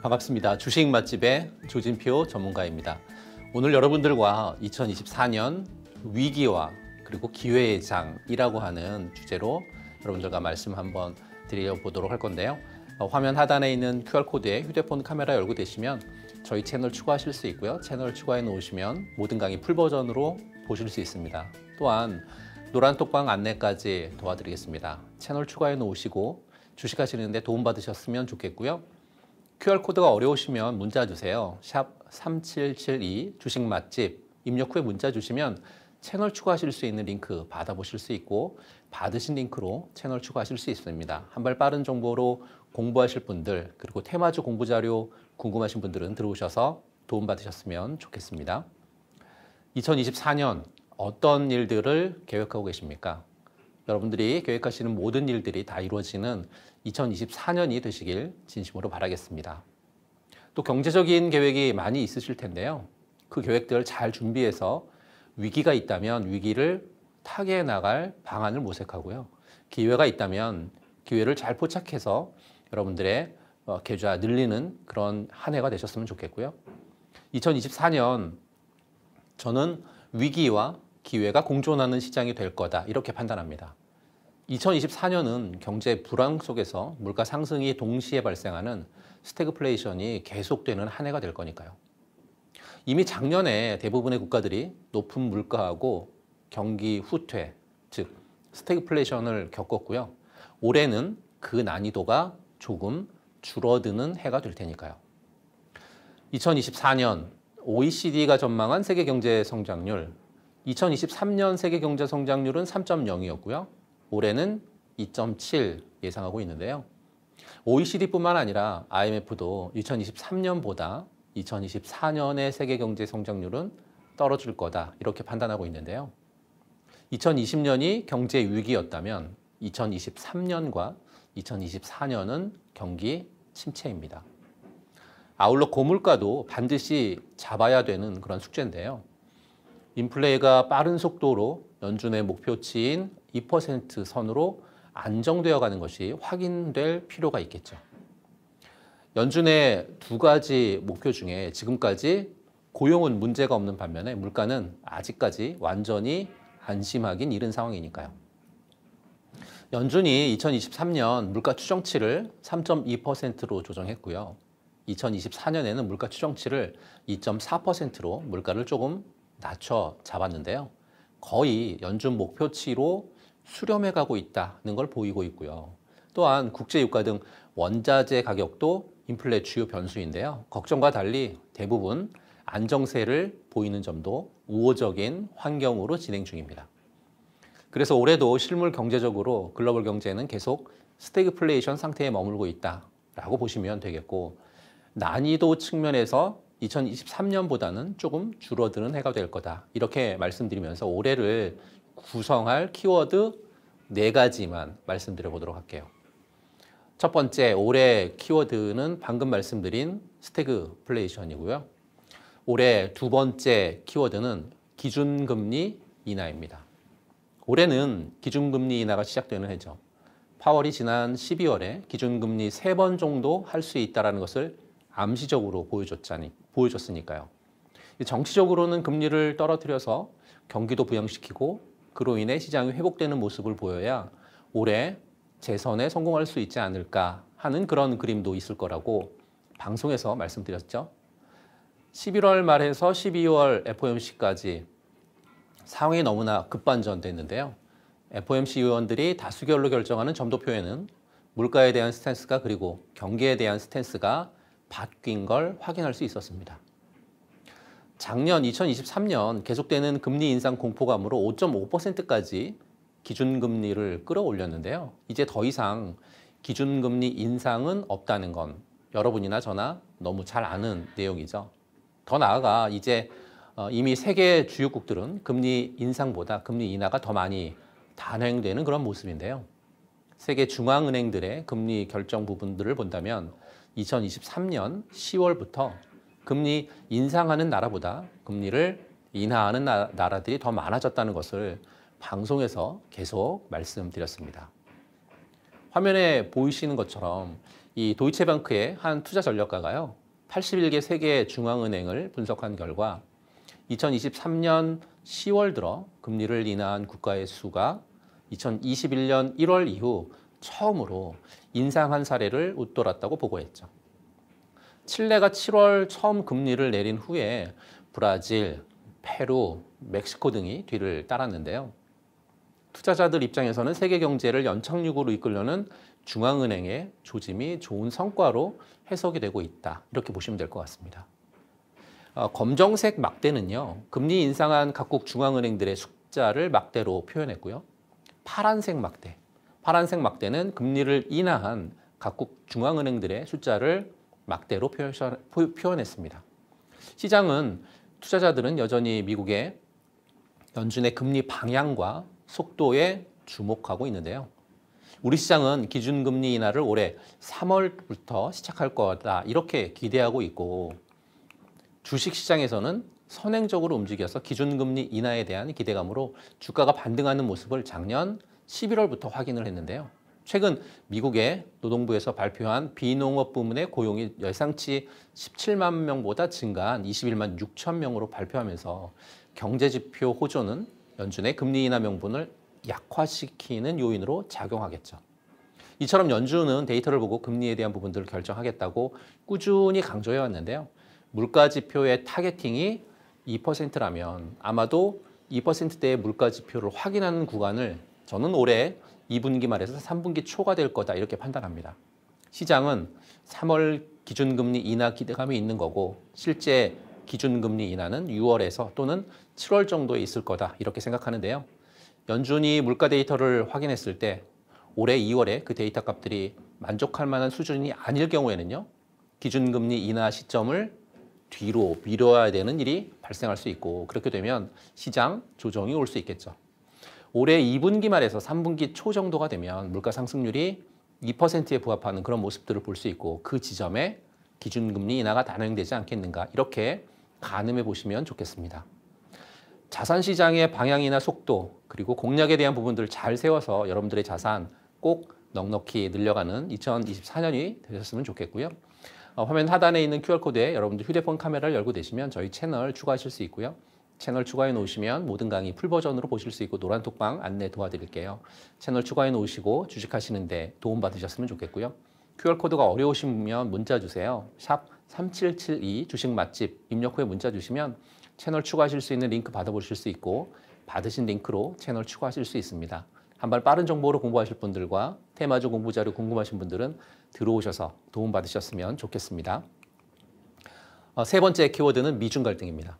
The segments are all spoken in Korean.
반갑습니다. 주식 맛집의 조진표 전문가입니다. 오늘 여러분들과 2024년 위기와 그리고 기회의 장이라고 하는 주제로 여러분들과 말씀 한번 드려보도록 할 건데요. 어, 화면 하단에 있는 QR코드에 휴대폰 카메라 열고 되시면 저희 채널 추가하실 수 있고요. 채널 추가해 놓으시면 모든 강의 풀버전으로 보실 수 있습니다. 또한 노란 톡방 안내까지 도와드리겠습니다. 채널 추가해 놓으시고 주식하시는데 도움받으셨으면 좋겠고요. QR코드가 어려우시면 문자 주세요. 샵 3772 주식 맛집 입력 후에 문자 주시면 채널 추가하실 수 있는 링크 받아보실 수 있고 받으신 링크로 채널 추가하실 수 있습니다. 한발 빠른 정보로 공부하실 분들 그리고 테마주 공부 자료 궁금하신 분들은 들어오셔서 도움받으셨으면 좋겠습니다. 2024년 어떤 일들을 계획하고 계십니까? 여러분들이 계획하시는 모든 일들이 다 이루어지는 2024년이 되시길 진심으로 바라겠습니다. 또 경제적인 계획이 많이 있으실 텐데요. 그 계획들 잘 준비해서 위기가 있다면 위기를 타개해 나갈 방안을 모색하고요. 기회가 있다면 기회를 잘 포착해서 여러분들의 어, 계좌 늘리는 그런 한 해가 되셨으면 좋겠고요. 2024년 저는 위기와 기회가 공존하는 시장이 될 거다 이렇게 판단합니다. 2024년은 경제 불황 속에서 물가 상승이 동시에 발생하는 스태그플레이션이 계속되는 한 해가 될 거니까요. 이미 작년에 대부분의 국가들이 높은 물가하고 경기 후퇴, 즉 스태그플레이션을 겪었고요. 올해는 그 난이도가 조금 줄어드는 해가 될 테니까요. 2024년 OECD가 전망한 세계 경제 성장률 2023년 세계 경제 성장률은 3.0이었고요. 올해는 2.7 예상하고 있는데요. OECD뿐만 아니라 IMF도 2023년보다 2024년의 세계 경제 성장률은 떨어질 거다 이렇게 판단하고 있는데요. 2020년이 경제 위기였다면 2023년과 2024년은 경기 침체입니다. 아울러 고물가도 반드시 잡아야 되는 그런 숙제인데요. 인플레이가 빠른 속도로 연준의 목표치인 2% 선으로 안정되어 가는 것이 확인될 필요가 있겠죠. 연준의 두 가지 목표 중에 지금까지 고용은 문제가 없는 반면에 물가는 아직까지 완전히 안심하긴 이른 상황이니까요. 연준이 2023년 물가 추정치를 3.2%로 조정했고요. 2024년에는 물가 추정치를 2.4%로 물가를 조금 낮춰 잡았는데요. 거의 연준 목표치로 수렴해 가고 있다는 걸 보이고 있고요. 또한 국제유가 등 원자재 가격도 인플레 주요 변수인데요. 걱정과 달리 대부분 안정세를 보이는 점도 우호적인 환경으로 진행 중입니다. 그래서 올해도 실물 경제적으로 글로벌 경제는 계속 스태그플레이션 상태에 머물고 있다라고 보시면 되겠고 난이도 측면에서 2023년보다는 조금 줄어드는 해가 될 거다. 이렇게 말씀드리면서 올해를 구성할 키워드 네 가지만 말씀드려 보도록 할게요. 첫 번째 올해 키워드는 방금 말씀드린 스태그플레이션이고요. 올해 두 번째 키워드는 기준금리 인하입니다. 올해는 기준금리 인하가 시작되는 해죠. 파월이 지난 12월에 기준금리 세 번 정도 할 수 있다는 것을 암시적으로 보여줬자니 보여줬으니까요. 정치적으로는 금리를 떨어뜨려서 경기도 부양시키고 그로 인해 시장이 회복되는 모습을 보여야 올해 재선에 성공할 수 있지 않을까 하는 그런 그림도 있을 거라고 방송에서 말씀드렸죠. 11월 말에서 12월 FOMC까지 상황이 너무나 급반전됐는데요. FOMC 의원들이 다수결로 결정하는 점도표에는 물가에 대한 스탠스가 그리고 경기에 대한 스탠스가 바뀐 걸 확인할 수 있었습니다. 작년 2023년 계속되는 금리 인상 공포감으로 5.5%까지 기준금리를 끌어올렸는데요. 이제 더 이상 기준금리 인상은 없다는 건 여러분이나 저나 너무 잘 아는 내용이죠. 더 나아가 이제 어, 이미 세계 주요국들은 금리 인상보다 금리 인하가 더 많이 단행되는 그런 모습인데요. 세계 중앙은행들의 금리 결정 부분들을 본다면 2023년 10월부터 금리 인상하는 나라보다 금리를 인하하는 나, 나라들이 더 많아졌다는 것을 방송에서 계속 말씀드렸습니다. 화면에 보이시는 것처럼 이 도이체뱅크의 한 투자 전략가가요. 81개 세계 중앙은행을 분석한 결과 2023년 10월 들어 금리를 인하한 국가의 수가 2021년 1월 이후 처음으로 인상한 사례를 웃돌았다고 보고했죠. 칠레가 7월 처음 금리를 내린 후에 브라질, 페루, 멕시코 등이 뒤를 따랐는데요. 투자자들 입장에서는 세계 경제를 연착륙으로 이끌려는 중앙은행의 조짐이 좋은 성과로 해석이 되고 있다. 이렇게 보시면 될 것 같습니다. 어, 검정색 막대는요. 금리 인상한 각국 중앙은행들의 숫자를 막대로 표현했고요. 파란색 막대, 파란색 막대는 금리를 인하한 각국 중앙은행들의 숫자를 막대로 표현했습니다. 시장은 투자자들은 여전히 미국의 연준의 금리 방향과 속도에 주목하고 있는데요. 우리 시장은 기준금리 인하를 올해 3월부터 시작할 거다 이렇게 기대하고 있고 주식시장에서는 선행적으로 움직여서 기준금리 인하에 대한 기대감으로 주가가 반등하는 모습을 작년 11월부터 확인을 했는데요. 최근 미국의 노동부에서 발표한 비농업 부문의 고용이 예상치 17만 명보다 증가한 21만 6천 명으로 발표하면서 경제지표 호조는 연준의 금리 인하 명분을 약화시키는 요인으로 작용하겠죠. 이처럼 연준은 데이터를 보고 금리에 대한 부분들을 결정하겠다고 꾸준히 강조해 왔는데요. 물가 지표의 타겟팅이 2%라면 아마도 2%대의 물가 지표를 확인하는 구간을 저는 올해 2분기 말에서 3분기 초가 될 거다 이렇게 판단합니다. 시장은 3월 기준금리 인하 기대감이 있는 거고 실제 기준금리 인하는 6월에서 또는 7월 정도에 있을 거다 이렇게 생각하는데요. 연준이 물가 데이터를 확인했을 때 올해 2월에 그 데이터 값들이 만족할 만한 수준이 아닐 경우에는요. 기준금리 인하 시점을 뒤로 미뤄야 되는 일이 발생할 수 있고 그렇게 되면 시장 조정이 올 수 있겠죠. 올해 2분기 말에서 3분기 초 정도가 되면 물가 상승률이 2%에 부합하는 그런 모습들을 볼 수 있고 그 지점에 기준금리 인하가 단행되지 않겠는가 이렇게 가늠해 보시면 좋겠습니다. 자산 시장의 방향이나 속도 그리고 공략에 대한 부분들을 잘 세워서 여러분들의 자산 꼭 넉넉히 늘려가는 2024년이 되셨으면 좋겠고요. 어, 화면 하단에 있는 QR코드에 여러분들 휴대폰 카메라를 열고 계시면 저희 채널 추가하실 수 있고요. 채널 추가해 놓으시면 모든 강의 풀 버전으로 보실 수 있고 노란톡방 안내 도와드릴게요. 채널 추가해 놓으시고 주식하시는데 도움 받으셨으면 좋겠고요. QR코드가 어려우시면 문자 주세요. 샵 3772 주식 맛집 입력 후에 문자 주시면 채널 추가하실 수 있는 링크 받아보실 수 있고 받으신 링크로 채널 추가하실 수 있습니다. 한발 빠른 정보로 공부하실 분들과 테마주 공부 자료 궁금하신 분들은 들어오셔서 도움 받으셨으면 좋겠습니다. 어, 세 번째 키워드는 미중 갈등입니다.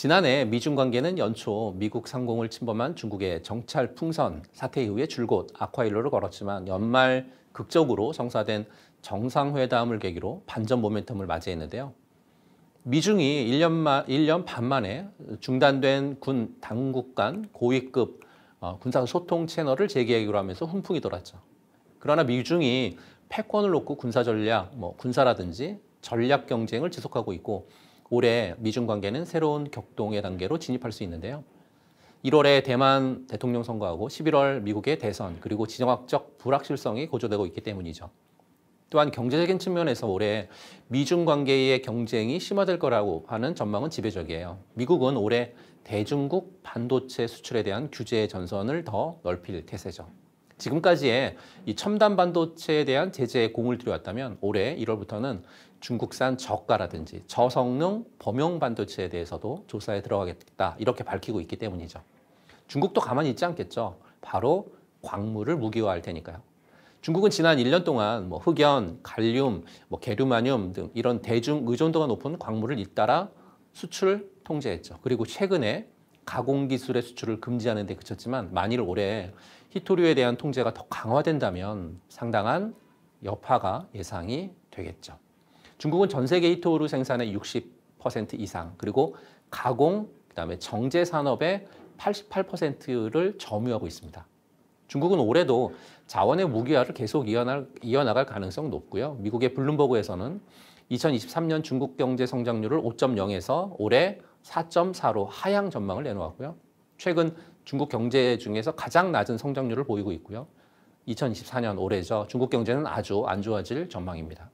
지난해 미중 관계는 연초 미국 상공을 침범한 중국의 정찰 풍선 사태 이후에 줄곧 악화일로를 걸었지만 연말 극적으로 성사된 정상회담을 계기로 반전 모멘텀을 맞이했는데요. 미중이 1년, 마, 1년 반 만에 중단된 군 당국 간 고위급 어, 군사 소통 채널을 재개하기로 하면서 훈풍이 돌았죠. 그러나 미중이 패권을 놓고 군사 전략, 뭐 군사라든지 전략 경쟁을 지속하고 있고 올해 미중 관계는 새로운 격동의 단계로 진입할 수 있는데요. 1월에 대만 대통령 선거하고 11월 미국의 대선 그리고 지정학적 불확실성이 고조되고 있기 때문이죠. 또한 경제적인 측면에서 올해 미중 관계의 경쟁이 심화될 거라고 하는 전망은 지배적이에요. 미국은 올해 대중국 반도체 수출에 대한 규제 전선을 더 넓힐 태세죠. 지금까지의 이 첨단 반도체에 대한 제재에 공을 들여왔다면 올해 1월부터는 중국산 저가라든지 저성능 범용 반도체에 대해서도 조사에 들어가겠다 이렇게 밝히고 있기 때문이죠. 중국도 가만히 있지 않겠죠. 바로 광물을 무기화할 테니까요. 중국은 지난 1년 동안 뭐 흑연, 갈륨, 뭐 게르마늄 등 이런 대중 의존도가 높은 광물을 잇따라 수출 통제했죠. 그리고 최근에 가공 기술의 수출을 금지하는 데 그쳤지만 만일 올해 히토류에 대한 통제가 더 강화된다면 상당한 여파가 예상이 되겠죠. 중국은 전 세계 히토우루 생산의 60% 이상 그리고 가공 그다음에 정제 산업의 88%를 점유하고 있습니다. 중국은 올해도 자원의 무기화를 계속 이어나, 갈 가능성 높고요. 미국의 블룸버그에서는 2023년 중국 경제 성장률을 5.0에서 올해 4.4로 하향 전망을 내놓았고요. 최근 중국 경제 중에서 가장 낮은 성장률을 보이고 있고요. 2024년 올해죠. 중국 경제는 아주 안 좋아질 전망입니다.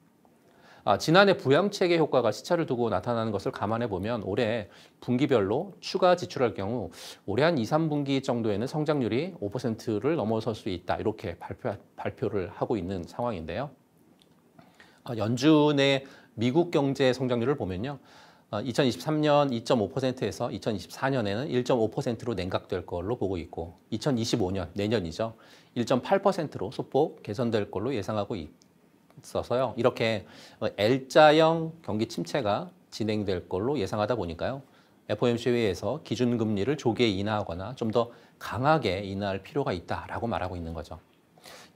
아, 지난해 부양책의 효과가 시차를 두고 나타나는 것을 감안해 보면 올해 분기별로 추가 지출할 경우 올해 한 2, 3분기 정도에는 성장률이 5%를 넘어설 수 있다 이렇게 발표, 발표를 하고 있는 상황인데요. 아, 연준의 미국 경제 성장률을 보면요. 2023년 2.5%에서 2024년에는 1.5%로 냉각될 걸로 보고 있고 2025년 내년이죠. 1.8%로 소폭 개선될 걸로 예상하고 있어서요. 이렇게 어, L자형 경기 침체가 진행될 걸로 예상하다 보니까요. FOMC 회의에서 기준금리를 조기에 인하하거나 좀 더 강하게 인하할 필요가 있다라고 말하고 있는 거죠.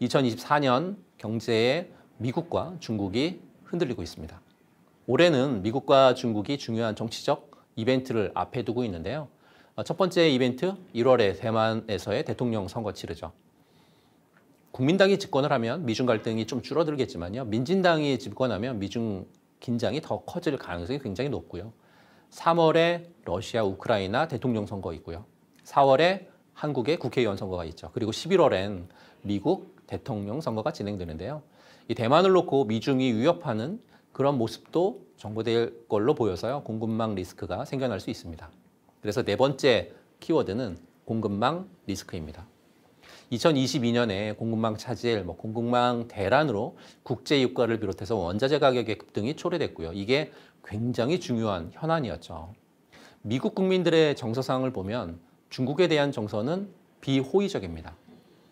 2024년 경제에 미국과 중국이 흔들리고 있습니다. 올해는 미국과 중국이 중요한 정치적 이벤트를 앞에 두고 있는데요. 어, 첫 번째 이벤트 1월에 대만에서의 대통령 선거 치르죠. 국민당이 집권을 하면 미중 갈등이 좀 줄어들겠지만요. 민진당이 집권하면 미중 긴장이 더 커질 가능성이 굉장히 높고요. 3월에 러시아 우크라이나 대통령 선거 있고요. 4월에 한국의 국회의원 선거가 있죠. 그리고 11월엔 미국 대통령 선거가 진행되는데요. 이 대만을 놓고 미중이 위협하는 그런 모습도 정보될 걸로 보여서요. 공급망 리스크가 생겨날 수 있습니다. 그래서 네 번째 키워드는 공급망 리스크입니다. 2022년에 공급망 차질, 뭐 공급망 대란으로 국제 유가를 비롯해서 원자재 가격의 급등이 초래됐고요. 이게 굉장히 중요한 현안이었죠. 미국 국민들의 정서상을 보면 중국에 대한 정서는 비호의적입니다.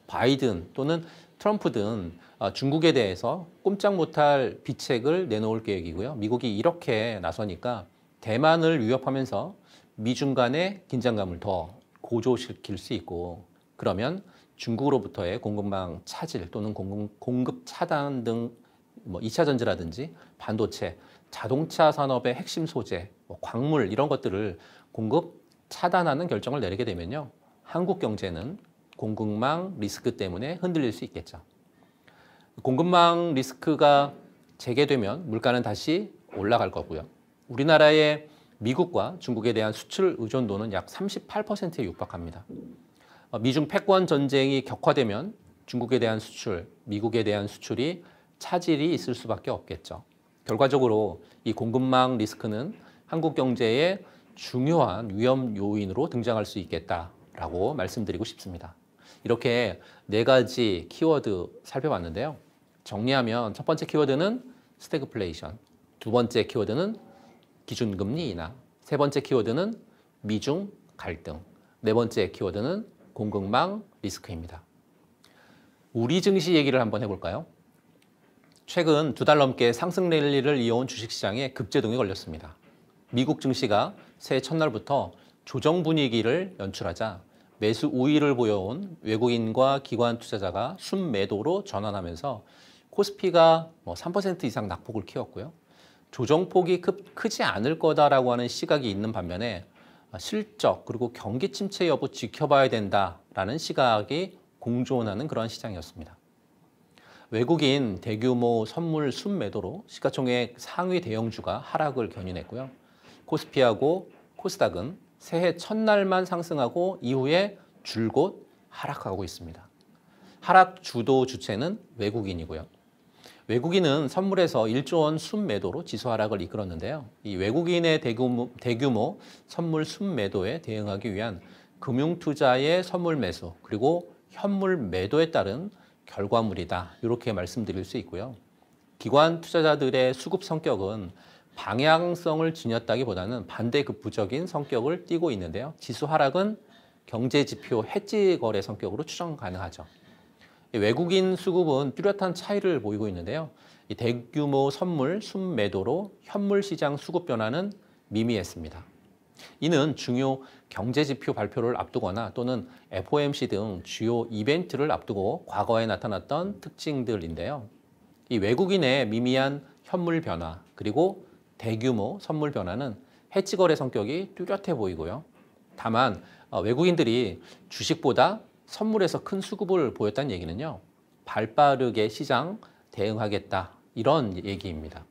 바이든 또는 트럼프 등 아, 중국에 대해서 꼼짝 못할 비책을 내놓을 계획이고요. 미국이 이렇게 나서니까 대만을 위협하면서 미중 간의 긴장감을 더 고조시킬 수 있고 그러면 중국으로부터의 공급망 차질 또는 공급 차단 등뭐 2차 전지라든지 반도체, 자동차 산업의 핵심 소재, 뭐 광물 이런 것들을 공급 차단하는 결정을 내리게 되면요. 한국 경제는 공급망 리스크 때문에 흔들릴 수 있겠죠. 공급망 리스크가 재개되면 물가는 다시 올라갈 거고요. 우리나라의 미국과 중국에 대한 수출 의존도는 약 38%에 육박합니다. 어, 미중 패권 전쟁이 격화되면 중국에 대한 수출, 미국에 대한 수출이 차질이 있을 수밖에 없겠죠. 결과적으로 이 공급망 리스크는 한국 경제의 중요한 위험 요인으로 등장할 수 있겠다라고 말씀드리고 싶습니다. 이렇게 네 가지 키워드 살펴봤는데요. 정리하면 첫 번째 키워드는 스태그플레이션, 두 번째 키워드는 기준금리 인하, 세 번째 키워드는 미중 갈등, 네 번째 키워드는 공급망 리스크입니다. 우리 증시 얘기를 한번 해볼까요? 최근 두 달 넘게 상승 랠리를 이어온 주식시장에 급제동이 걸렸습니다. 미국 증시가 새해 첫날부터 조정 분위기를 연출하자 매수 우위를 보여온 외국인과 기관 투자자가 순매도로 전환하면서 코스피가 3% 뭐 이상 낙폭을 키웠고요. 조정폭이 크지 않을 거다라고 하는 시각이 있는 반면에 아, 실적 그리고 경기 침체 여부 지켜봐야 된다라는 시각이 공존하는 그런 시장이었습니다. 외국인 대규모 선물 순매도로 시가총액 상위 대형주가 하락을 견인했고요. 코스피하고 코스닥은 새해 첫날만 상승하고 이후에 줄곧 하락하고 있습니다. 하락 주도 주체는 외국인이고요. 외국인은 선물에서 1조 원 순매도로 지수하락을 이끌었는데요. 이 외국인의 대규모, 대규모 선물 순매도에 대응하기 위한 금융투자의 선물 매수 그리고 현물 매도에 따른 결과물이다 이렇게 말씀드릴 수 있고요. 기관 투자자들의 수급 성격은 방향성을 지녔다기보다는 반대급부적인 성격을 띠고 있는데요. 지수 하락은 경제 지표 해지 거래 성격으로 추정 가능하죠. 외국인 수급은 뚜렷한 차이를 보이고 있는데요. 대규모 선물 순매도로 현물 시장 수급 변화는 미미했습니다. 이는 중요 경제지표 발표를 앞두거나 또는 FOMC 등 주요 이벤트를 앞두고 과거에 나타났던 특징들인데요. 이 외국인의 미미한 현물 변화 그리고 대규모 선물 변화는 해치거래 성격이 뚜렷해 보이고요. 다만 어, 외국인들이 주식보다 선물에서 큰 수급을 보였다는 얘기는요. 발빠르게 시장 대응하겠다 이런 얘기입니다.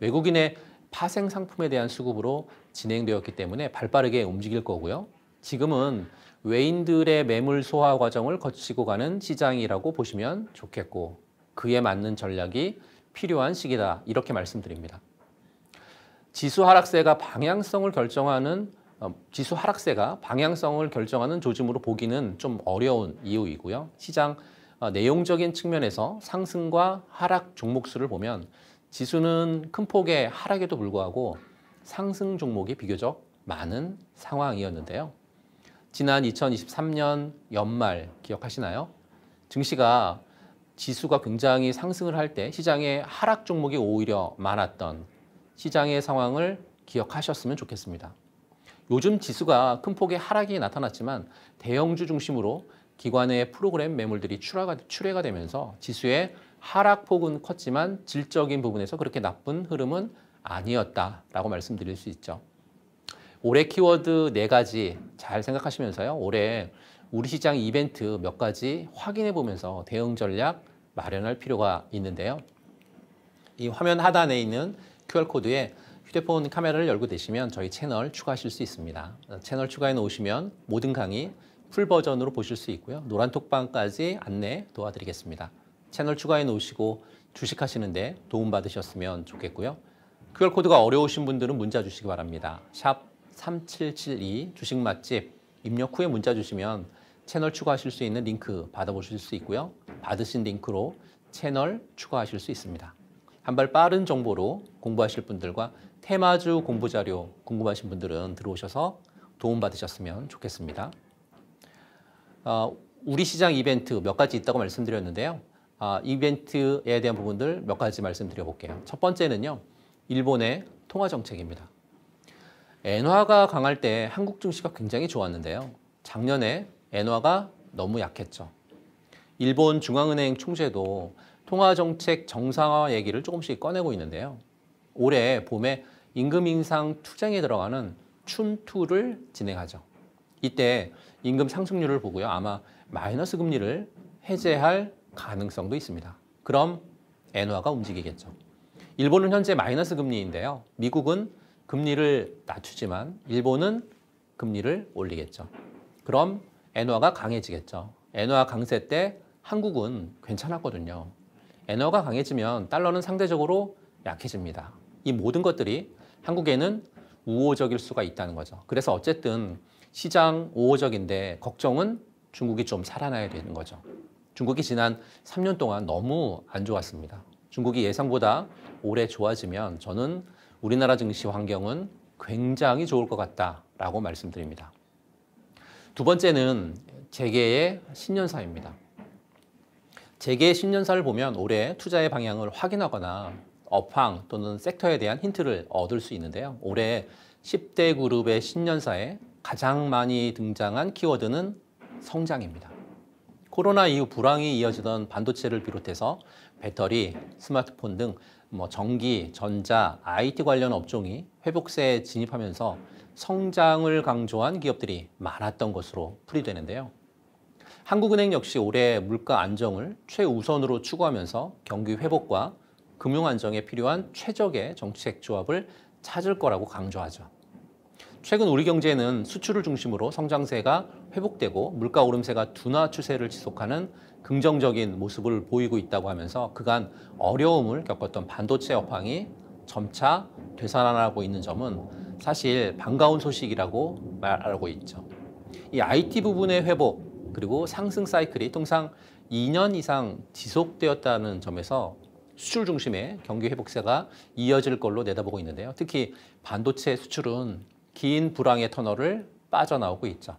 외국인의 파생 상품에 대한 수급으로 진행되었기 때문에 발빠르게 움직일 거고요. 지금은 외인들의 매물 소화 과정을 거치고 가는 시장이라고 보시면 좋겠고 그에 맞는 전략이 필요한 시기다 이렇게 말씀드립니다. 지수 하락세가 방향성을 결정하는 어, 지수 하락세가 방향성을 결정하는 조짐으로 보기는 좀 어려운 이유이고요. 시장 어, 내용적인 측면에서 상승과 하락 종목수를 보면 지수는 큰 폭의 하락에도 불구하고 상승 종목이 비교적 많은 상황이었는데요. 지난 2023년 연말 기억하시나요? 증시가 지수가 굉장히 상승을 할 때 시장의 하락 종목이 오히려 많았던 시장의 상황을 기억하셨으면 좋겠습니다. 요즘 지수가 큰 폭의 하락이 나타났지만 대형주 중심으로 기관의 프로그램 매물들이 출하가, 출회가 되면서 지수의 하락폭은 컸지만 질적인 부분에서 그렇게 나쁜 흐름은 아니었다라고 말씀드릴 수 있죠. 올해 키워드 4가지잘 생각하시면서요. 올해 우리 시장 이벤트 몇 가지 확인해 보면서 대응 전략 마련할 필요가 있는데요. 이 화면 하단에 있는 QR코드에 휴대폰 카메라를 열고 되시면 저희 채널 추가하실 수 있습니다. 어, 채널 추가해 놓으시면 모든 강의 풀 버전으로 보실 수 있고요. 노란 톡방까지 안내 도와드리겠습니다. 채널 추가해 놓으시고 주식하시는데 도움받으셨으면 좋겠고요. QR코드가 어려우신 분들은 문자 주시기 바랍니다. 샵 3772 주식 맛집 입력 후에 문자 주시면 채널 추가하실 수 있는 링크 받아보실 수 있고요. 받으신 링크로 채널 추가하실 수 있습니다. 한 발 빠른 정보로 공부하실 분들과 테마주 공부 자료 궁금하신 분들은 들어오셔서 도움받으셨으면 좋겠습니다. 어, 우리 시장 이벤트 몇 가지 있다고 말씀드렸는데요. 아, 이벤트에 대한 부분들 몇 가지 말씀드려볼게요. 첫 번째는요. 일본의 통화 정책입니다. 엔화가 강할 때 한국 증시가 굉장히 좋았는데요. 작년에 엔화가 너무 약했죠. 일본 중앙은행 총재도 통화 정책 정상화 얘기를 조금씩 꺼내고 있는데요. 올해 봄에 임금 인상 투쟁에 들어가는 춘투를 진행하죠. 이때 임금 상승률을 보고요. 아마 마이너스 금리를 해제할 가능성도 있습니다. 그럼 엔화가 움직이겠죠. 일본은 현재 마이너스 금리인데요. 미국은 금리를 낮추지만 일본은 금리를 올리겠죠. 그럼 엔화가 강해지겠죠. 엔화 강세 때 한국은 괜찮았거든요. 엔화가 강해지면 달러는 상대적으로 약해집니다. 이 모든 것들이 한국에는 우호적일 수가 있다는 거죠. 그래서 어쨌든 시장 우호적인데 걱정은 중국이 좀 살아나야 되는 거죠. 중국이 지난 3년 동안 너무 안 좋았습니다. 중국이 예상보다 올해 좋아지면 저는 우리나라 증시 환경은 굉장히 좋을 것 같다라고 말씀드립니다. 두 번째는 재계의 신년사입니다. 재계의 신년사를 보면 올해 투자의 방향을 확인하거나 업황 또는 섹터에 대한 힌트를 얻을 수 있는데요. 올해 10대 그룹의 신년사에 가장 많이 등장한 키워드는 성장입니다. 코로나 이후 불황이 이어지던 반도체를 비롯해서 배터리, 스마트폰 등 뭐 전기, 전자, IT 관련 업종이 회복세에 진입하면서 성장을 강조한 기업들이 많았던 것으로 풀이되는데요. 한국은행 역시 올해 물가 안정을 최우선으로 추구하면서 경기 회복과 금융 안정에 필요한 최적의 정책 조합을 찾을 거라고 강조하죠. 최근 우리 경제는 수출을 중심으로 성장세가 회복되고 물가 오름세가 둔화 추세를 지속하는 긍정적인 모습을 보이고 있다고 하면서 그간 어려움을 겪었던 반도체 업황이 점차 되살아나고 있는 점은 사실 반가운 소식이라고 말하고 있죠. 이 IT 부분의 회복 그리고 상승 사이클이 통상 2년 이상 지속되었다는 점에서 수출 중심의 경기 회복세가 이어질 걸로 내다보고 있는데요. 특히 반도체 수출은 긴 불황의 터널을 빠져나오고 있죠.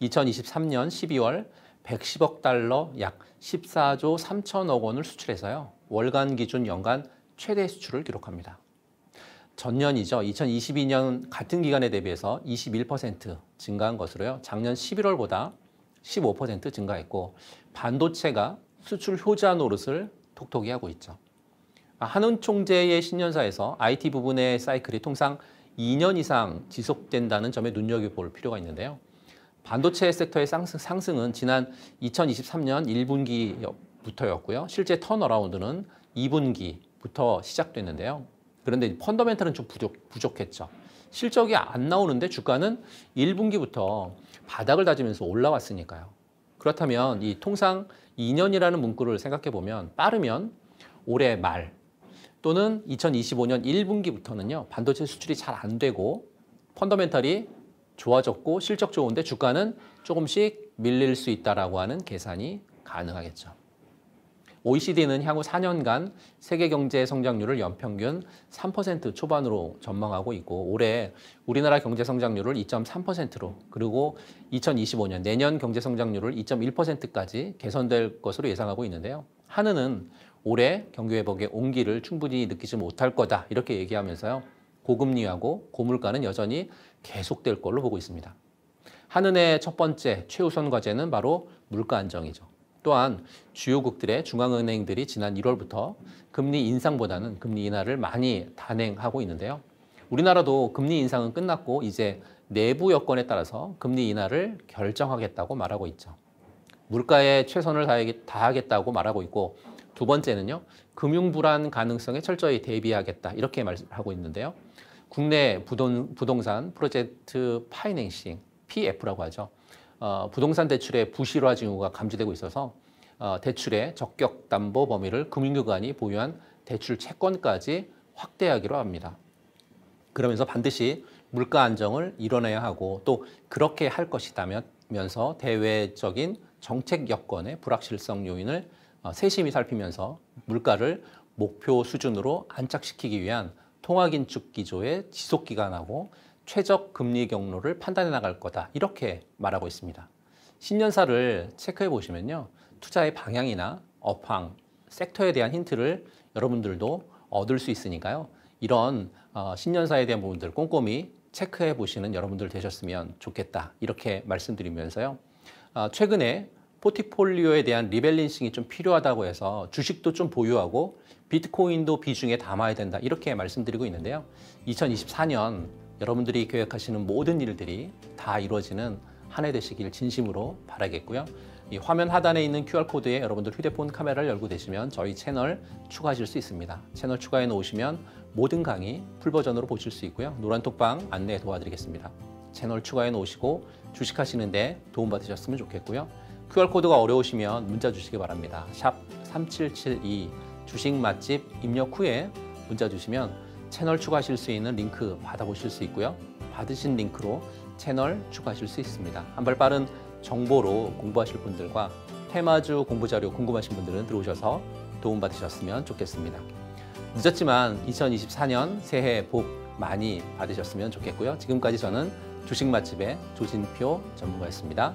2023년 12월 110억 달러 약 14조 3천억 원을 수출해서요. 월간 기준 연간 최대 수출을 기록합니다. 전년이죠. 2022년 같은 기간에 대비해서 21% 증가한 것으로요. 작년 11월보다 15% 증가했고 반도체가 수출 효자 노릇을 톡톡이 하고 있죠. 아, 한은 총재의 신년사에서 IT 부분의 사이클이 통상 2년 이상 지속된다는 점에 눈여겨볼 필요가 있는데요. 반도체 섹터의 상승, 은 지난 2023년 1분기부터였고요. 실제 턴어라운드는 2분기부터 시작됐는데요. 그런데 펀더멘털은 좀 부족, 부족했죠. 실적이 안 나오는데 주가는 1분기부터 바닥을 다지면서 올라왔으니까요. 그렇다면 이 통상 2년이라는 문구를 생각해 보면 빠르면 올해 말 또는 2025년 1분기부터는요. 반도체 수출이 잘 안 되고 펀더멘털이 좋아졌고 실적 좋은데 주가는 조금씩 밀릴 수 있다라고 하는 계산이 가능하겠죠. OECD는 향후 4년간 세계 경제 성장률을 연평균 3% 초반으로 전망하고 있고 올해 우리나라 경제 성장률을 2.3%로 그리고 2025년 내년 경제 성장률을 2.1%까지 개선될 것으로 예상하고 있는데요. 한은은 올해 경기 회복의 온기를 충분히 느끼지 못할 거다 이렇게 얘기하면서요. 고금리하고 고물가는 여전히 계속될 걸로 보고 있습니다. 한은의 첫 번째 최우선 과제는 바로 물가 안정이죠. 또한 주요국들의 중앙은행들이 지난 1월부터 금리 인상보다는 금리 인하를 많이 단행하고 있는데요. 우리나라도 금리 인상은 끝났고 이제 내부 여건에 따라서 금리 인하를 결정하겠다고 말하고 있죠. 물가에 최선을 다하겠다고 말하고 있고 두 번째는요. 금융 불안 가능성에 철저히 대비하겠다 이렇게 말하고 있는데요. 국내 부동, 부동산 프로젝트 파이낸싱 PF라고 하죠. 어, 부동산 대출의 부실화 징후가 감지되고 있어서 어, 대출의 적격 담보 범위를 금융기관이 보유한 대출 채권까지 확대하기로 합니다. 그러면서 반드시 물가 안정을 이뤄내야 하고 또 그렇게 할 것이다면서 대외적인 정책 여건의 불확실성 요인을 어, 세심히 살피면서 물가를 목표 수준으로 안착시키기 위한 통화긴축 기조의 지속기간하고 최적 금리 경로를 판단해 나갈 거다 이렇게 말하고 있습니다. 신년사를 체크해 보시면요. 투자의 방향이나 업황, 섹터에 대한 힌트를 여러분들도 얻을 수 있으니까요. 이런 어, 신년사에 대한 부분들 꼼꼼히 체크해 보시는 여러분들 되셨으면 좋겠다 이렇게 말씀드리면서요. 어, 최근에 포트폴리오에 대한 리밸런싱이 좀 필요하다고 해서 주식도 좀 보유하고 비트코인도 비중에 담아야 된다 이렇게 말씀드리고 있는데요. 2024년 여러분들이 계획하시는 모든 일들이 다 이루어지는 한 해 되시길 진심으로 바라겠고요. 이 화면 하단에 있는 QR코드에 여러분들 휴대폰 카메라를 열고 되시면 저희 채널 추가하실 수 있습니다. 채널 추가해 놓으시면 모든 강의 풀버전으로 보실 수 있고요. 노란톡방 안내 도와드리겠습니다. 채널 추가해 놓으시고 주식하시는데 도움받으셨으면 좋겠고요. QR코드가 어려우시면 문자 주시기 바랍니다. 샵 3772 주식 맛집 입력 후에 문자 주시면 채널 추가하실 수 있는 링크 받아보실 수 있고요. 받으신 링크로 채널 추가하실 수 있습니다. 한발 빠른 정보로 공부하실 분들과 테마주 공부 자료 궁금하신 분들은 들어오셔서 도움받으셨으면 좋겠습니다. 늦었지만 2024년 새해 복 많이 받으셨으면 좋겠고요. 지금까지 저는 주식 맛집의 조진표 전문가였습니다.